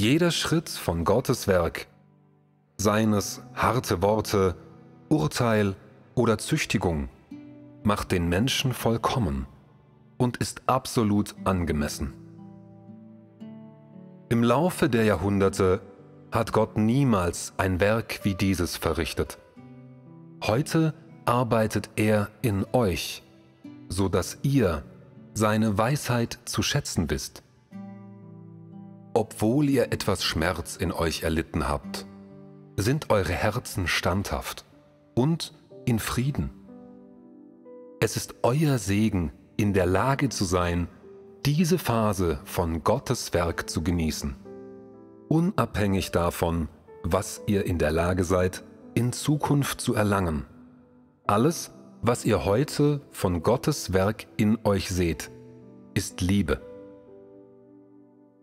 jeder Schritt von Gottes Werk, seines harte Worte, Urteil oder Züchtigung, macht den Menschen vollkommen und ist absolut angemessen. Im Laufe der Jahrhunderte hat Gott niemals ein Werk wie dieses verrichtet. Heute arbeitet er in euch, so dass ihr seine Weisheit zu schätzen wisst obwohl ihr etwas Schmerz in euch erlitten habt, sind eure Herzen standhaft und in Frieden. Es ist euer Segen, in der Lage zu sein, diese Phase von Gottes Werk zu genießen, unabhängig davon, was ihr in der Lage seid, in Zukunft zu erlangen. Alles, was ihr heute von Gottes Werk in euch seht, ist Liebe.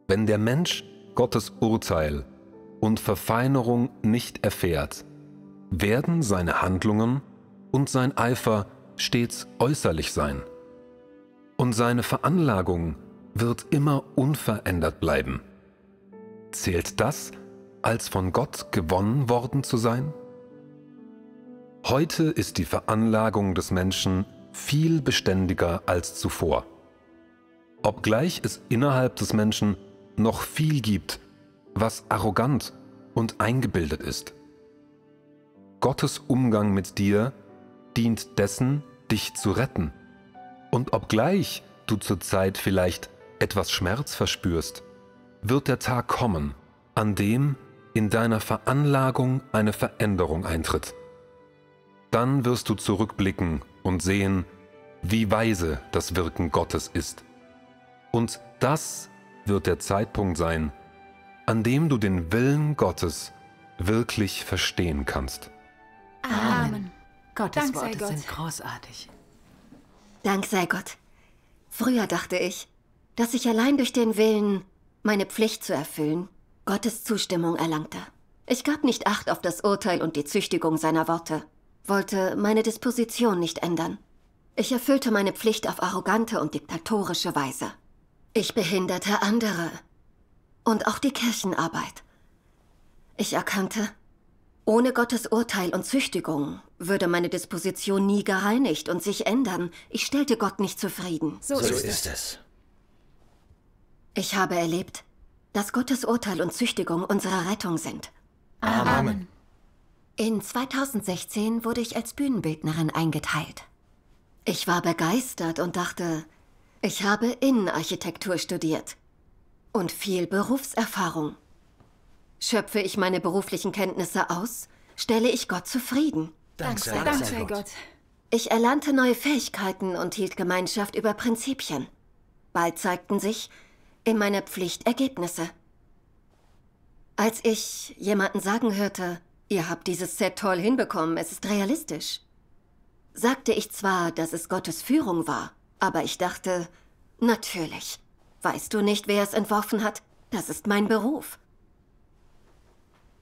Wenn der Mensch Gottes Urteil und Verfeinerung nicht erfährt, werden seine Handlungen und sein Eifer stets äußerlich sein. Und seine Veranlagung wird immer unverändert bleiben. Zählt das, als von Gott gewonnen worden zu sein? Heute ist die Veranlagung des Menschen viel beständiger als zuvor. Obgleich es innerhalb des Menschen noch viel gibt, was arrogant und eingebildet ist. Gottes Umgang mit dir dient dessen, dich zu retten. Und obgleich du zurzeit vielleicht etwas Schmerz verspürst, wird der Tag kommen, an dem in deiner Veranlagung eine Veränderung eintritt. Dann wirst du zurückblicken und sehen, wie weise das Wirken Gottes ist. Und das wird der Zeitpunkt sein, an dem du den Willen Gottes wirklich verstehen kannst. Amen. Amen. Gottes Dank Worte Gott. sind großartig. Dank sei Gott. Früher dachte ich, dass ich allein durch den Willen, meine Pflicht zu erfüllen, Gottes Zustimmung erlangte. Ich gab nicht Acht auf das Urteil und die Züchtigung seiner Worte, wollte meine Disposition nicht ändern. Ich erfüllte meine Pflicht auf arrogante und diktatorische Weise. Ich behinderte andere. Und auch die Kirchenarbeit. Ich erkannte, ohne Gottes Urteil und Züchtigung würde meine Disposition nie gereinigt und sich ändern. Ich stellte Gott nicht zufrieden. So, so ist, ist es. Ich habe erlebt, dass Gottes Urteil und Züchtigung unsere Rettung sind. Amen. In 2016 wurde ich als Bühnenbildnerin eingeteilt. Ich war begeistert und dachte, ich habe Innenarchitektur studiert und viel Berufserfahrung. Schöpfe ich meine beruflichen Kenntnisse aus, stelle ich Gott zufrieden. Dank sei, Dank sei Gott. Gott. Ich erlernte neue Fähigkeiten und hielt Gemeinschaft über Prinzipien. Bald zeigten sich in meiner Pflicht Ergebnisse. Als ich jemanden sagen hörte, ihr habt dieses Set toll hinbekommen, es ist realistisch, sagte ich zwar, dass es Gottes Führung war, aber ich dachte, natürlich. Weißt du nicht, wer es entworfen hat? Das ist mein Beruf.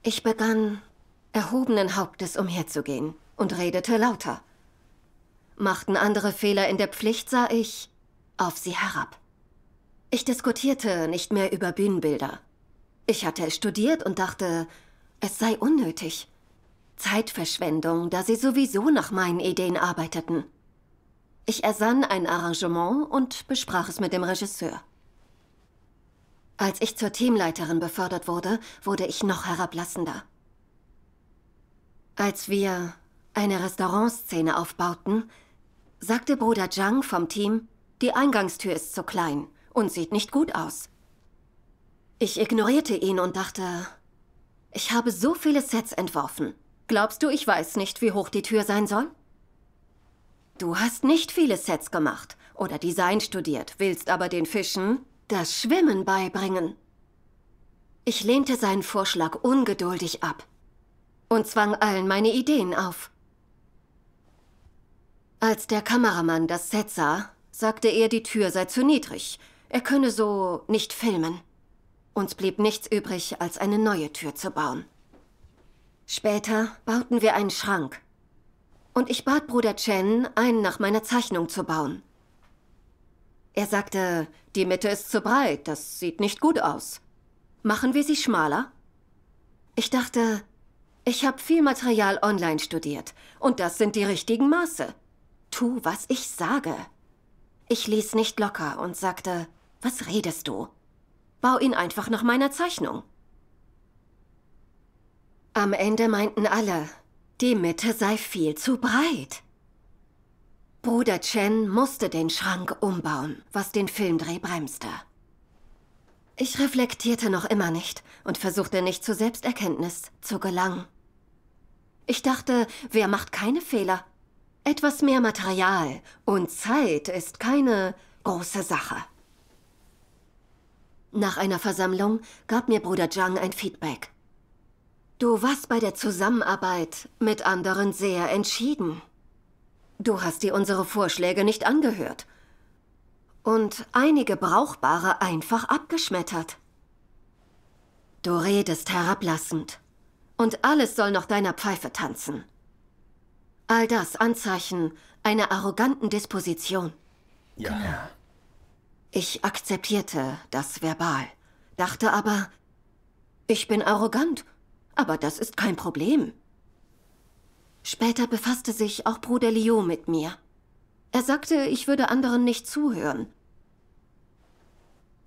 Ich begann, erhobenen Hauptes umherzugehen und redete lauter. Machten andere Fehler in der Pflicht, sah ich auf sie herab. Ich diskutierte nicht mehr über Bühnenbilder. Ich hatte es studiert und dachte, es sei unnötig. Zeitverschwendung, da sie sowieso nach meinen Ideen arbeiteten. Ich ersann ein Arrangement und besprach es mit dem Regisseur. Als ich zur Teamleiterin befördert wurde, wurde ich noch herablassender. Als wir eine Restaurantszene aufbauten, sagte Bruder Zhang vom Team, die Eingangstür ist zu klein und sieht nicht gut aus. Ich ignorierte ihn und dachte, ich habe so viele Sets entworfen. Glaubst du, ich weiß nicht, wie hoch die Tür sein soll? Du hast nicht viele Sets gemacht oder Design studiert, willst aber den Fischen das Schwimmen beibringen. Ich lehnte seinen Vorschlag ungeduldig ab und zwang allen meine Ideen auf. Als der Kameramann das Set sah, sagte er, die Tür sei zu niedrig, er könne so nicht filmen. Uns blieb nichts übrig, als eine neue Tür zu bauen. Später bauten wir einen Schrank, und ich bat Bruder Chen, einen nach meiner Zeichnung zu bauen. Er sagte, die Mitte ist zu breit, das sieht nicht gut aus. Machen wir sie schmaler? Ich dachte, ich habe viel Material online studiert und das sind die richtigen Maße. Tu, was ich sage. Ich ließ nicht locker und sagte, was redest du? Bau ihn einfach nach meiner Zeichnung. Am Ende meinten alle, die Mitte sei viel zu breit. Bruder Chen musste den Schrank umbauen, was den Filmdreh bremste. Ich reflektierte noch immer nicht und versuchte nicht zur Selbsterkenntnis zu gelangen. Ich dachte, wer macht keine Fehler? Etwas mehr Material und Zeit ist keine große Sache. Nach einer Versammlung gab mir Bruder Zhang ein Feedback. Du warst bei der Zusammenarbeit mit anderen sehr entschieden. Du hast dir unsere Vorschläge nicht angehört. Und einige brauchbare einfach abgeschmettert. Du redest herablassend. Und alles soll noch deiner Pfeife tanzen. All das Anzeichen einer arroganten Disposition. Ja. Ich akzeptierte das verbal, dachte aber, ich bin arrogant aber das ist kein Problem. Später befasste sich auch Bruder Leo mit mir. Er sagte, ich würde anderen nicht zuhören.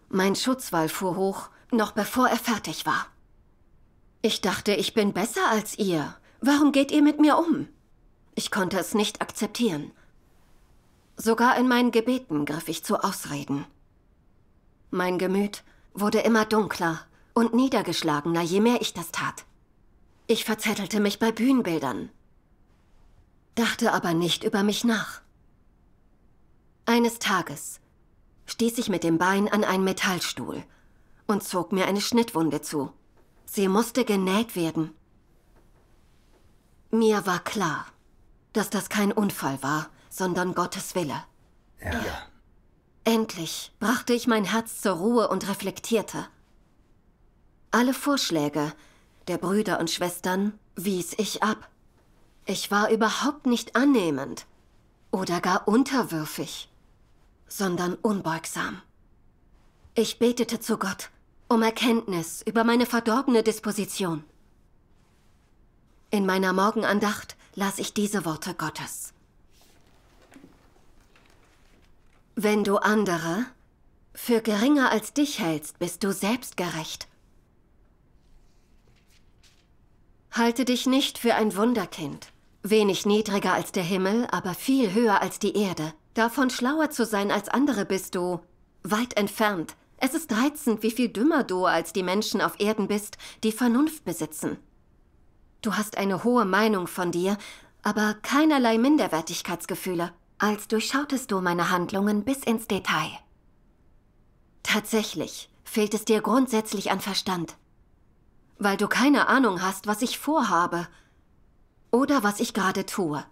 Mein Schutzwall fuhr hoch, noch bevor er fertig war. Ich dachte, ich bin besser als ihr. Warum geht ihr mit mir um? Ich konnte es nicht akzeptieren. Sogar in meinen Gebeten griff ich zu Ausreden. Mein Gemüt wurde immer dunkler und niedergeschlagener, je mehr ich das tat. Ich verzettelte mich bei Bühnenbildern, dachte aber nicht über mich nach. Eines Tages stieß ich mit dem Bein an einen Metallstuhl und zog mir eine Schnittwunde zu. Sie musste genäht werden. Mir war klar, dass das kein Unfall war, sondern Gottes Wille. Ja. ja. Endlich brachte ich mein Herz zur Ruhe und reflektierte. Alle Vorschläge, der Brüder und Schwestern wies ich ab. Ich war überhaupt nicht annehmend oder gar unterwürfig, sondern unbeugsam. Ich betete zu Gott um Erkenntnis über meine verdorbene Disposition. In meiner Morgenandacht las ich diese Worte Gottes. Wenn du andere für geringer als dich hältst, bist du selbst gerecht Halte dich nicht für ein Wunderkind. Wenig niedriger als der Himmel, aber viel höher als die Erde. Davon schlauer zu sein als andere bist du weit entfernt. Es ist reizend, wie viel dümmer du als die Menschen auf Erden bist, die Vernunft besitzen. Du hast eine hohe Meinung von dir, aber keinerlei Minderwertigkeitsgefühle. Als durchschautest du meine Handlungen bis ins Detail. Tatsächlich fehlt es dir grundsätzlich an Verstand. Weil du keine Ahnung hast, was ich vorhabe. Oder was ich gerade tue.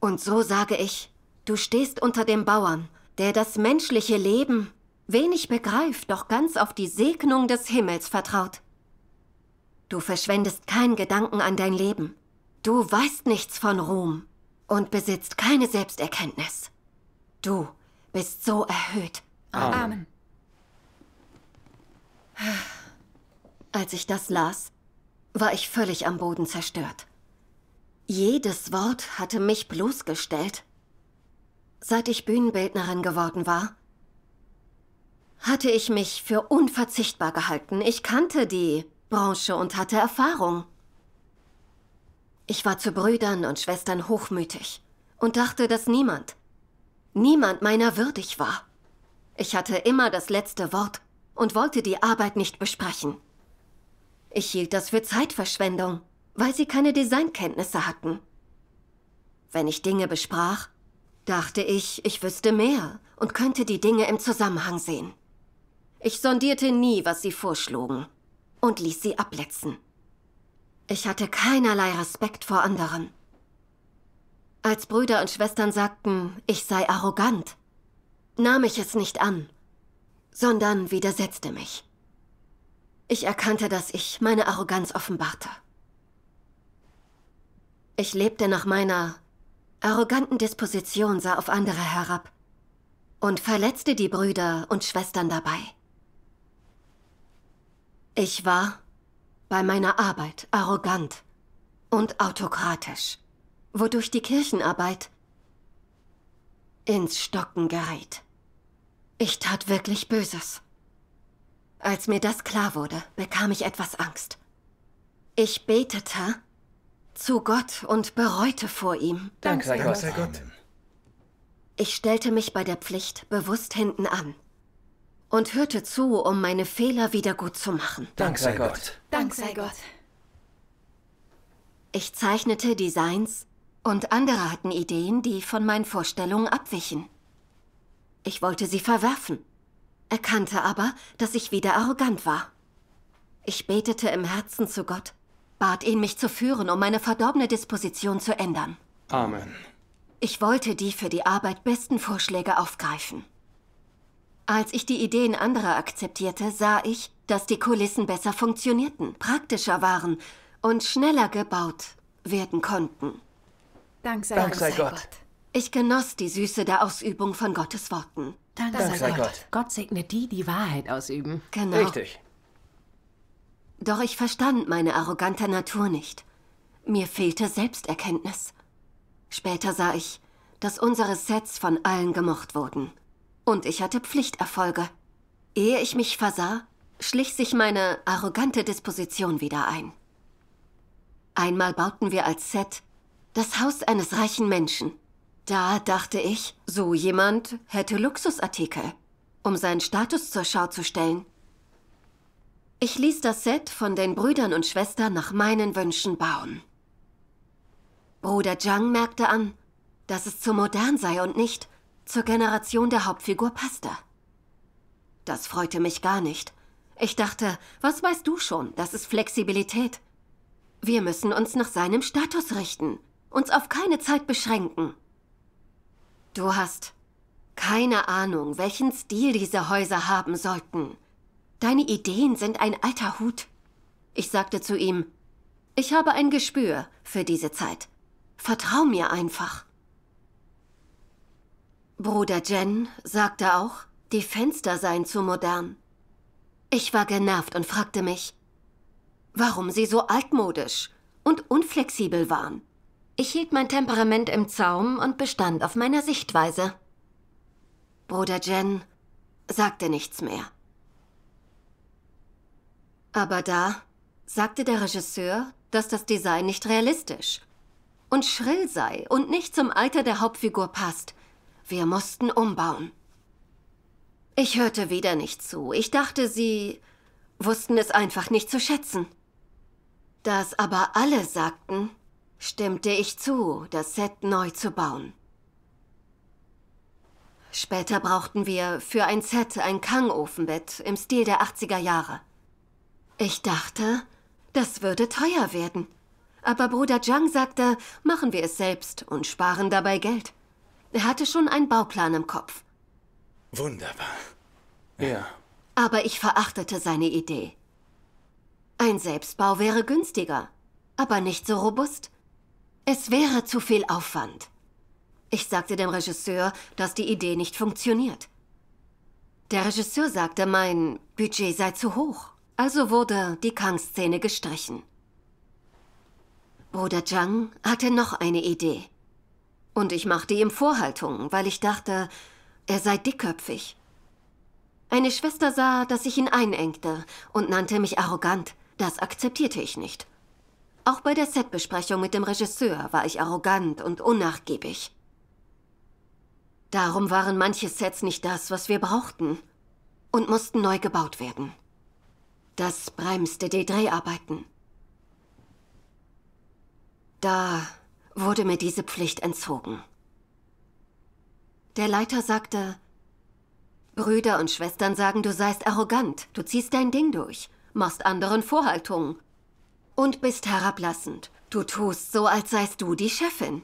Und so sage ich, du stehst unter dem Bauern, der das menschliche Leben wenig begreift, doch ganz auf die Segnung des Himmels vertraut. Du verschwendest keinen Gedanken an dein Leben. Du weißt nichts von Ruhm und besitzt keine Selbsterkenntnis. Du bist so erhöht. Amen. Amen. Ah. Als ich das las, war ich völlig am Boden zerstört. Jedes Wort hatte mich bloßgestellt. Seit ich Bühnenbildnerin geworden war, hatte ich mich für unverzichtbar gehalten. Ich kannte die Branche und hatte Erfahrung. Ich war zu Brüdern und Schwestern hochmütig und dachte, dass niemand, niemand meiner würdig war. Ich hatte immer das letzte Wort und wollte die Arbeit nicht besprechen. Ich hielt das für Zeitverschwendung, weil sie keine Designkenntnisse hatten. Wenn ich Dinge besprach, dachte ich, ich wüsste mehr und könnte die Dinge im Zusammenhang sehen. Ich sondierte nie, was sie vorschlugen und ließ sie abletzen. Ich hatte keinerlei Respekt vor anderen. Als Brüder und Schwestern sagten, ich sei arrogant, nahm ich es nicht an, sondern widersetzte mich. Ich erkannte, dass ich meine Arroganz offenbarte. Ich lebte nach meiner arroganten Disposition, sah auf andere herab und verletzte die Brüder und Schwestern dabei. Ich war bei meiner Arbeit arrogant und autokratisch, wodurch die Kirchenarbeit ins Stocken geriet. Ich tat wirklich Böses. Als mir das klar wurde, bekam ich etwas Angst. Ich betete zu Gott und bereute vor ihm. Danke, sei Gott. Gott. Ich stellte mich bei der Pflicht bewusst hinten an und hörte zu, um meine Fehler wieder gut zu machen. Dank sei Gott. Dank sei Gott. Ich zeichnete Designs und andere hatten Ideen, die von meinen Vorstellungen abwichen. Ich wollte sie verwerfen erkannte aber, dass ich wieder arrogant war. Ich betete im Herzen zu Gott, bat ihn, mich zu führen, um meine verdorbene Disposition zu ändern. Amen. Ich wollte die für die Arbeit besten Vorschläge aufgreifen. Als ich die Ideen anderer akzeptierte, sah ich, dass die Kulissen besser funktionierten, praktischer waren und schneller gebaut werden konnten. Dank sei, Dank sei Gott. Gott. Ich genoss die Süße der Ausübung von Gottes Worten. Danke, Dank sei Gott. Gott segne die, die Wahrheit ausüben. Genau. Richtig. Doch ich verstand meine arrogante Natur nicht. Mir fehlte Selbsterkenntnis. Später sah ich, dass unsere Sets von allen gemocht wurden. Und ich hatte Pflichterfolge. Ehe ich mich versah, schlich sich meine arrogante Disposition wieder ein. Einmal bauten wir als Set das Haus eines reichen Menschen. Da dachte ich, so jemand hätte Luxusartikel, um seinen Status zur Schau zu stellen. Ich ließ das Set von den Brüdern und Schwestern nach meinen Wünschen bauen. Bruder Zhang merkte an, dass es zu modern sei und nicht zur Generation der Hauptfigur passte. Das freute mich gar nicht. Ich dachte, was weißt du schon? Das ist Flexibilität. Wir müssen uns nach seinem Status richten, uns auf keine Zeit beschränken. Du hast keine Ahnung, welchen Stil diese Häuser haben sollten. Deine Ideen sind ein alter Hut. Ich sagte zu ihm, ich habe ein Gespür für diese Zeit. Vertrau mir einfach. Bruder Jen sagte auch, die Fenster seien zu modern. Ich war genervt und fragte mich, warum sie so altmodisch und unflexibel waren. Ich hielt mein Temperament im Zaum und bestand auf meiner Sichtweise. Bruder Jen sagte nichts mehr. Aber da sagte der Regisseur, dass das Design nicht realistisch und schrill sei und nicht zum Alter der Hauptfigur passt. Wir mussten umbauen. Ich hörte wieder nicht zu. Ich dachte, sie wussten es einfach nicht zu schätzen. Dass aber alle sagten, stimmte ich zu, das Set neu zu bauen. Später brauchten wir für ein Set ein Kangofenbett im Stil der 80er Jahre. Ich dachte, das würde teuer werden. Aber Bruder Zhang sagte, machen wir es selbst und sparen dabei Geld. Er hatte schon einen Bauplan im Kopf. Wunderbar. Ja. Aber ich verachtete seine Idee. Ein Selbstbau wäre günstiger, aber nicht so robust. Es wäre zu viel Aufwand. Ich sagte dem Regisseur, dass die Idee nicht funktioniert. Der Regisseur sagte, mein Budget sei zu hoch. Also wurde die Kang-Szene gestrichen. Bruder Zhang hatte noch eine Idee. Und ich machte ihm Vorhaltungen, weil ich dachte, er sei dickköpfig. Eine Schwester sah, dass ich ihn einengte und nannte mich arrogant. Das akzeptierte ich nicht. Auch bei der Setbesprechung mit dem Regisseur war ich arrogant und unnachgiebig. Darum waren manche Sets nicht das, was wir brauchten und mussten neu gebaut werden. Das bremste die Dreharbeiten. Da wurde mir diese Pflicht entzogen. Der Leiter sagte, Brüder und Schwestern sagen, du seist arrogant, du ziehst dein Ding durch, machst anderen Vorhaltungen und bist herablassend. Du tust so, als seist du die Chefin.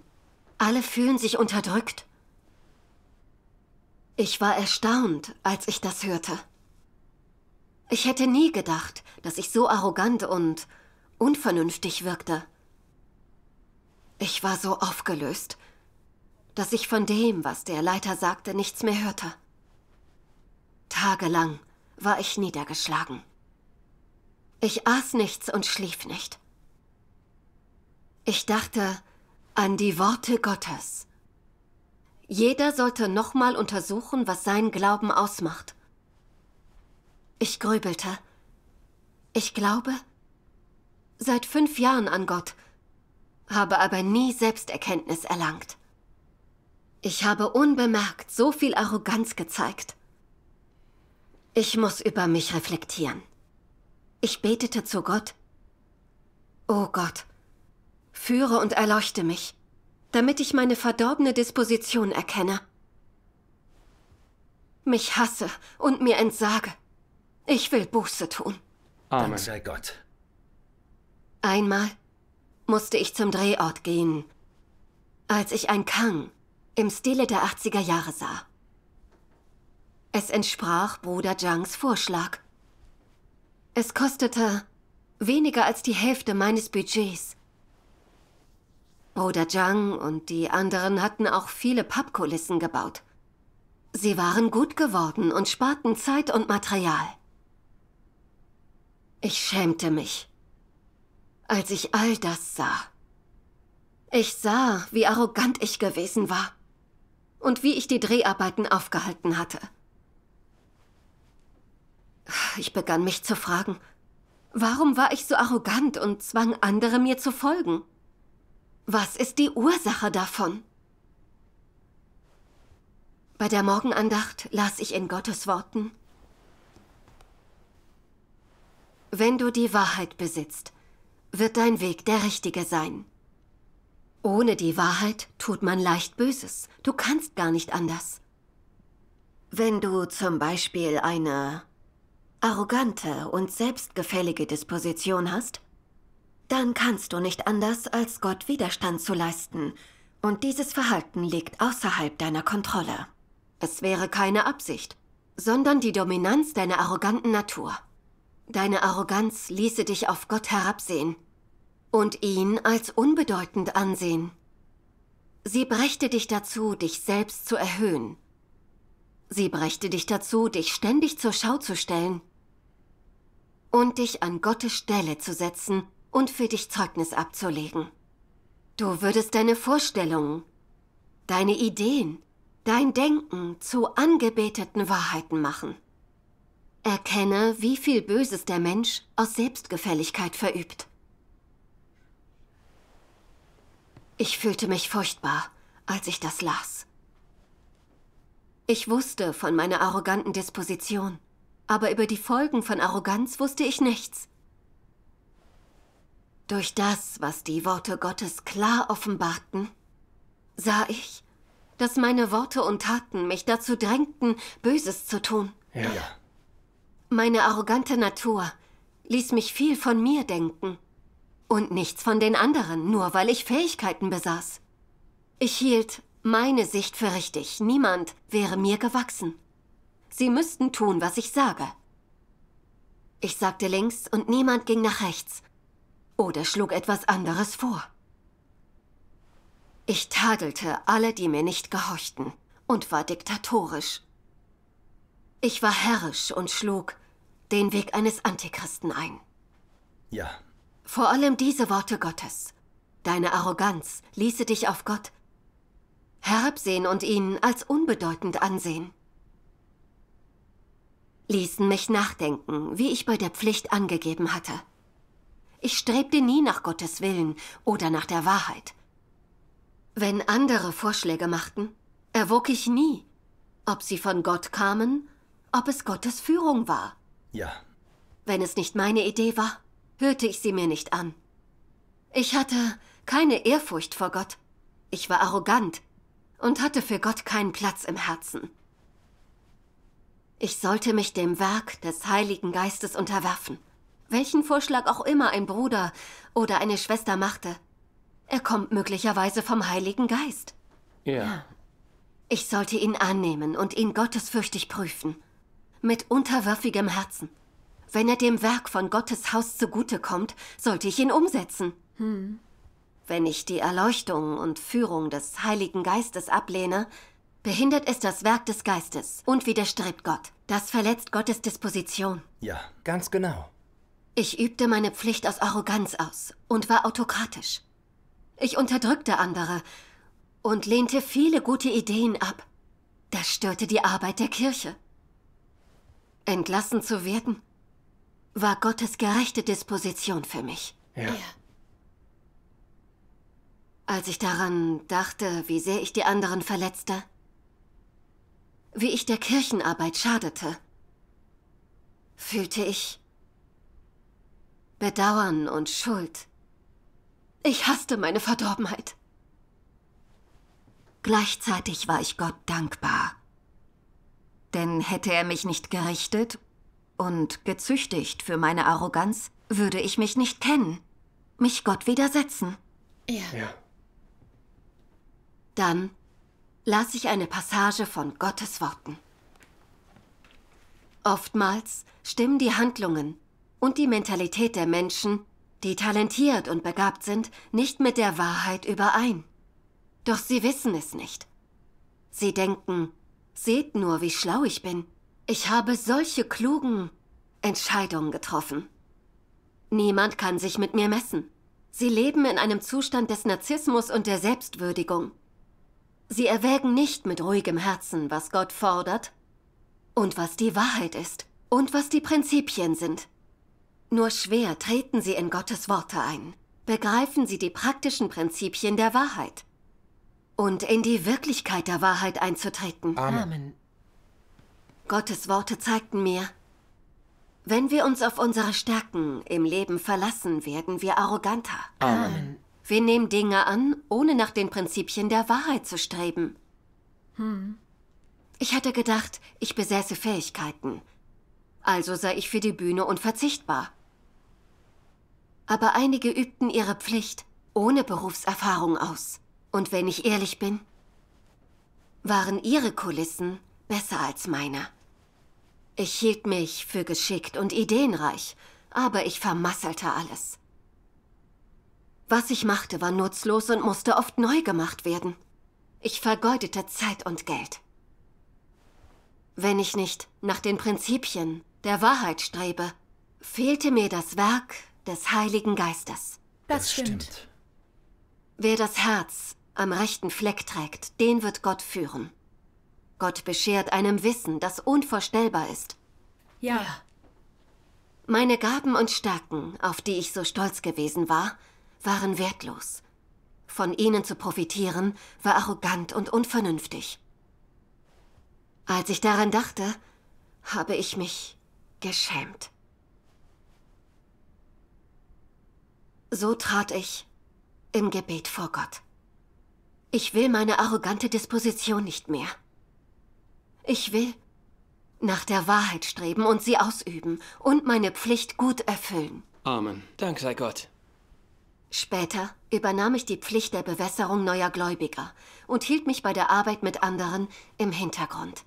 Alle fühlen sich unterdrückt. Ich war erstaunt, als ich das hörte. Ich hätte nie gedacht, dass ich so arrogant und unvernünftig wirkte. Ich war so aufgelöst, dass ich von dem, was der Leiter sagte, nichts mehr hörte. Tagelang war ich niedergeschlagen. Ich aß nichts und schlief nicht. Ich dachte an die Worte Gottes. Jeder sollte nochmal untersuchen, was sein Glauben ausmacht. Ich grübelte. Ich glaube seit fünf Jahren an Gott, habe aber nie Selbsterkenntnis erlangt. Ich habe unbemerkt so viel Arroganz gezeigt. Ich muss über mich reflektieren. Ich betete zu Gott. O Gott, führe und erleuchte mich, damit ich meine verdorbene Disposition erkenne. Mich hasse und mir entsage. Ich will Buße tun. Amen. Dank sei Gott. Einmal musste ich zum Drehort gehen, als ich ein Kang im Stile der 80er Jahre sah. Es entsprach Bruder Jangs Vorschlag. Es kostete weniger als die Hälfte meines Budgets. Bruder Zhang und die anderen hatten auch viele Pappkulissen gebaut. Sie waren gut geworden und sparten Zeit und Material. Ich schämte mich, als ich all das sah. Ich sah, wie arrogant ich gewesen war und wie ich die Dreharbeiten aufgehalten hatte. Ich begann mich zu fragen, warum war ich so arrogant und zwang andere mir zu folgen? Was ist die Ursache davon? Bei der Morgenandacht las ich in Gottes Worten, Wenn du die Wahrheit besitzt, wird dein Weg der richtige sein. Ohne die Wahrheit tut man leicht Böses. Du kannst gar nicht anders. Wenn du zum Beispiel eine arrogante und selbstgefällige Disposition hast, dann kannst du nicht anders, als Gott Widerstand zu leisten, und dieses Verhalten liegt außerhalb deiner Kontrolle. Es wäre keine Absicht, sondern die Dominanz deiner arroganten Natur. Deine Arroganz ließe dich auf Gott herabsehen und ihn als unbedeutend ansehen. Sie brächte dich dazu, dich selbst zu erhöhen. Sie brächte dich dazu, dich ständig zur Schau zu stellen und dich an Gottes Stelle zu setzen und für dich Zeugnis abzulegen. Du würdest deine Vorstellungen, deine Ideen, dein Denken zu angebeteten Wahrheiten machen. Erkenne, wie viel Böses der Mensch aus Selbstgefälligkeit verübt. Ich fühlte mich furchtbar, als ich das las. Ich wusste von meiner arroganten Disposition aber über die Folgen von Arroganz wusste ich nichts. Durch das, was die Worte Gottes klar offenbarten, sah ich, dass meine Worte und Taten mich dazu drängten, Böses zu tun. Ja. Meine arrogante Natur ließ mich viel von mir denken und nichts von den anderen, nur weil ich Fähigkeiten besaß. Ich hielt meine Sicht für richtig. Niemand wäre mir gewachsen. Sie müssten tun, was ich sage. Ich sagte links und niemand ging nach rechts. Oder schlug etwas anderes vor. Ich tadelte alle, die mir nicht gehorchten, und war diktatorisch. Ich war herrisch und schlug den Weg eines Antichristen ein. Ja. Vor allem diese Worte Gottes. Deine Arroganz ließe dich auf Gott herabsehen und ihn als unbedeutend ansehen ließen mich nachdenken, wie ich bei der Pflicht angegeben hatte. Ich strebte nie nach Gottes Willen oder nach der Wahrheit. Wenn andere Vorschläge machten, erwog ich nie, ob sie von Gott kamen, ob es Gottes Führung war. Ja. Wenn es nicht meine Idee war, hörte ich sie mir nicht an. Ich hatte keine Ehrfurcht vor Gott. Ich war arrogant und hatte für Gott keinen Platz im Herzen. Ich sollte mich dem Werk des Heiligen Geistes unterwerfen. Welchen Vorschlag auch immer ein Bruder oder eine Schwester machte. Er kommt möglicherweise vom Heiligen Geist. Ja. ja. Ich sollte ihn annehmen und ihn gottesfürchtig prüfen. Mit unterwürfigem Herzen. Wenn er dem Werk von Gottes Haus zugute kommt, sollte ich ihn umsetzen. Hm. Wenn ich die Erleuchtung und Führung des Heiligen Geistes ablehne, Behindert es das Werk des Geistes und widerstrebt Gott. Das verletzt Gottes Disposition. Ja, ganz genau. Ich übte meine Pflicht aus Arroganz aus und war autokratisch. Ich unterdrückte andere und lehnte viele gute Ideen ab. Das störte die Arbeit der Kirche. Entlassen zu werden, war Gottes gerechte Disposition für mich. Ja. ja. Als ich daran dachte, wie sehr ich die anderen verletzte, wie ich der Kirchenarbeit schadete, fühlte ich Bedauern und Schuld. Ich hasste meine Verdorbenheit. Gleichzeitig war ich Gott dankbar. Denn hätte er mich nicht gerichtet und gezüchtigt für meine Arroganz, würde ich mich nicht kennen, mich Gott widersetzen. Ja. ja. Dann las ich eine Passage von Gottes Worten. Oftmals stimmen die Handlungen und die Mentalität der Menschen, die talentiert und begabt sind, nicht mit der Wahrheit überein. Doch sie wissen es nicht. Sie denken, seht nur, wie schlau ich bin. Ich habe solche klugen Entscheidungen getroffen. Niemand kann sich mit mir messen. Sie leben in einem Zustand des Narzissmus und der Selbstwürdigung. Sie erwägen nicht mit ruhigem Herzen, was Gott fordert und was die Wahrheit ist und was die Prinzipien sind. Nur schwer treten sie in Gottes Worte ein, begreifen sie die praktischen Prinzipien der Wahrheit und in die Wirklichkeit der Wahrheit einzutreten. Amen. Gottes Worte zeigten mir, wenn wir uns auf unsere Stärken im Leben verlassen, werden wir arroganter. Amen. Wir nehmen Dinge an, ohne nach den Prinzipien der Wahrheit zu streben. Hm. Ich hatte gedacht, ich besäße Fähigkeiten. Also sei ich für die Bühne unverzichtbar. Aber einige übten ihre Pflicht ohne Berufserfahrung aus. Und wenn ich ehrlich bin, waren ihre Kulissen besser als meine. Ich hielt mich für geschickt und ideenreich, aber ich vermasselte alles. Was ich machte, war nutzlos und musste oft neu gemacht werden. Ich vergeudete Zeit und Geld. Wenn ich nicht nach den Prinzipien der Wahrheit strebe, fehlte mir das Werk des Heiligen Geistes. Das, das stimmt. stimmt. Wer das Herz am rechten Fleck trägt, den wird Gott führen. Gott beschert einem Wissen, das unvorstellbar ist. Ja. Meine Gaben und Stärken, auf die ich so stolz gewesen war, waren wertlos. Von ihnen zu profitieren, war arrogant und unvernünftig. Als ich daran dachte, habe ich mich geschämt. So trat ich im Gebet vor Gott. Ich will meine arrogante Disposition nicht mehr. Ich will nach der Wahrheit streben und sie ausüben und meine Pflicht gut erfüllen. Amen. Dank sei Gott. Später übernahm ich die Pflicht der Bewässerung neuer Gläubiger und hielt mich bei der Arbeit mit anderen im Hintergrund.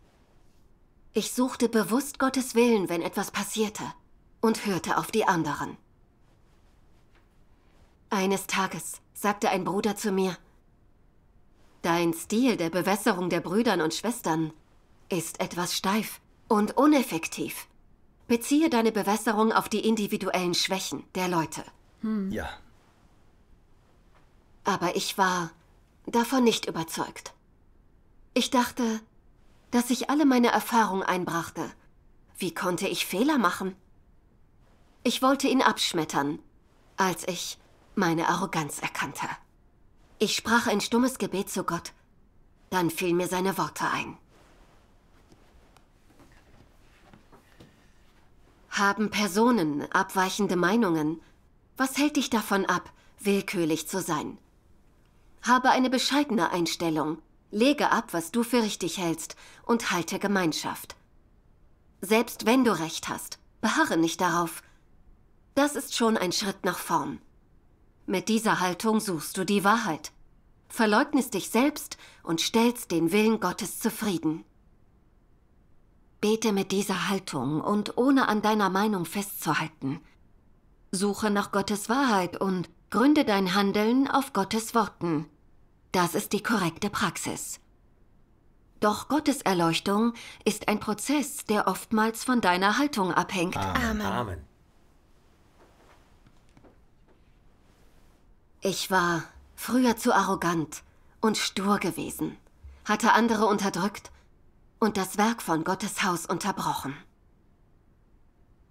Ich suchte bewusst Gottes Willen, wenn etwas passierte, und hörte auf die anderen. Eines Tages sagte ein Bruder zu mir, Dein Stil der Bewässerung der Brüdern und Schwestern ist etwas steif und uneffektiv. Beziehe deine Bewässerung auf die individuellen Schwächen der Leute. Hm. Ja, aber ich war davon nicht überzeugt. Ich dachte, dass ich alle meine Erfahrung einbrachte. Wie konnte ich Fehler machen? Ich wollte ihn abschmettern, als ich meine Arroganz erkannte. Ich sprach ein stummes Gebet zu Gott. Dann fielen mir seine Worte ein. Haben Personen abweichende Meinungen? Was hält dich davon ab, willkürlich zu sein? Habe eine bescheidene Einstellung. Lege ab, was du für richtig hältst und halte Gemeinschaft. Selbst wenn du recht hast, beharre nicht darauf. Das ist schon ein Schritt nach vorn. Mit dieser Haltung suchst du die Wahrheit. Verleugnest dich selbst und stellst den Willen Gottes zufrieden. Bete mit dieser Haltung und ohne an deiner Meinung festzuhalten. Suche nach Gottes Wahrheit und gründe dein Handeln auf Gottes Worten. Das ist die korrekte Praxis. Doch Gottes Erleuchtung ist ein Prozess, der oftmals von deiner Haltung abhängt. Amen. Amen. Ich war früher zu arrogant und stur gewesen, hatte andere unterdrückt und das Werk von Gottes Haus unterbrochen.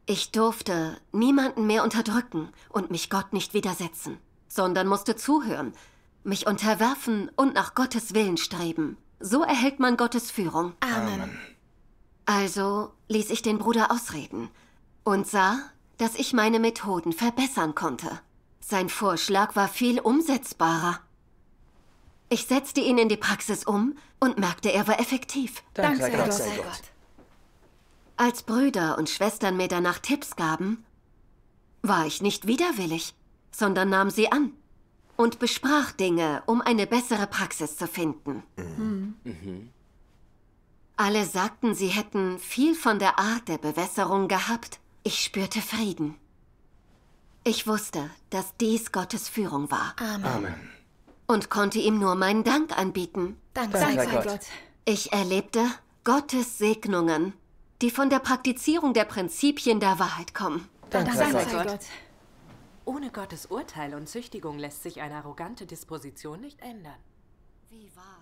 Ich durfte niemanden mehr unterdrücken und mich Gott nicht widersetzen, sondern musste zuhören, mich unterwerfen und nach Gottes Willen streben. So erhält man Gottes Führung. Amen. Also ließ ich den Bruder ausreden und sah, dass ich meine Methoden verbessern konnte. Sein Vorschlag war viel umsetzbarer. Ich setzte ihn in die Praxis um und merkte, er war effektiv. Danke, sei Gott. sei Gott. Als Brüder und Schwestern mir danach Tipps gaben, war ich nicht widerwillig, sondern nahm sie an und besprach Dinge, um eine bessere Praxis zu finden. Mhm. Alle sagten, sie hätten viel von der Art der Bewässerung gehabt. Ich spürte Frieden. Ich wusste, dass dies Gottes Führung war. Amen. Amen. Und konnte ihm nur meinen Dank anbieten. Dank, sei Gott. Gott. Ich erlebte Gottes Segnungen, die von der Praktizierung der Prinzipien der Wahrheit kommen. Dank, Dank sei Gott. Gott. Ohne Gottes Urteil und Züchtigung lässt sich eine arrogante Disposition nicht ändern. Wie wahr.